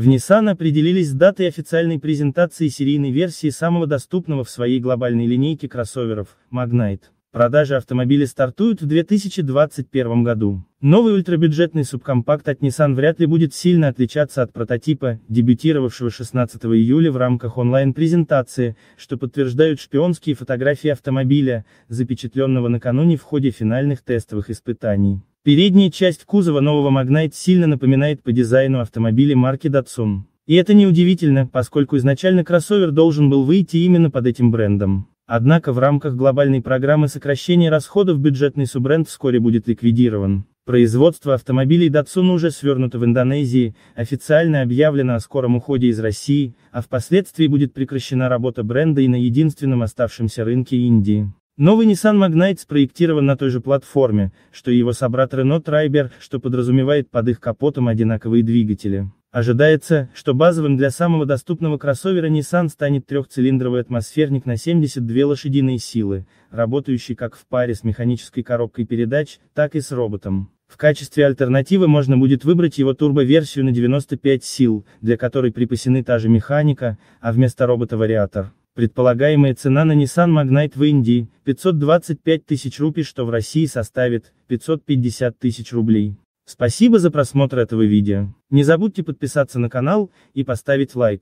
В Nissan определились даты официальной презентации серийной версии самого доступного в своей глобальной линейке кроссоверов, Magnite. Продажи автомобиля стартуют в 2021 году. Новый ультрабюджетный субкомпакт от Nissan вряд ли будет сильно отличаться от прототипа, дебютировавшего 16 июля в рамках онлайн-презентации, что подтверждают шпионские фотографии автомобиля, запечатленного накануне в ходе финальных тестовых испытаний. Передняя часть кузова нового Magnite сильно напоминает по дизайну автомобили марки Datsun. И это неудивительно, поскольку изначально кроссовер должен был выйти именно под этим брендом. Однако в рамках глобальной программы сокращения расходов бюджетный суббренд вскоре будет ликвидирован. Производство автомобилей Datsun уже свернуто в Индонезии, официально объявлено о скором уходе из России, а впоследствии будет прекращена работа бренда и на единственном оставшемся рынке Индии. Новый Nissan Magnite спроектирован на той же платформе, что и его собрат Renault Triber, что подразумевает под их капотом одинаковые двигатели. Ожидается, что базовым для самого доступного кроссовера Nissan станет трехцилиндровый атмосферник на 72 лошадиные силы, работающий как в паре с механической коробкой передач, так и с роботом. В качестве альтернативы можно будет выбрать его турбо версию на 95 сил, для которой припасены та же механика, а вместо робота вариатор. Предполагаемая цена на Nissan Magnite в Индии – 525 тысяч рупий, что в России составит 550 тысяч рублей. Спасибо за просмотр этого видео. Не забудьте подписаться на канал и поставить лайк.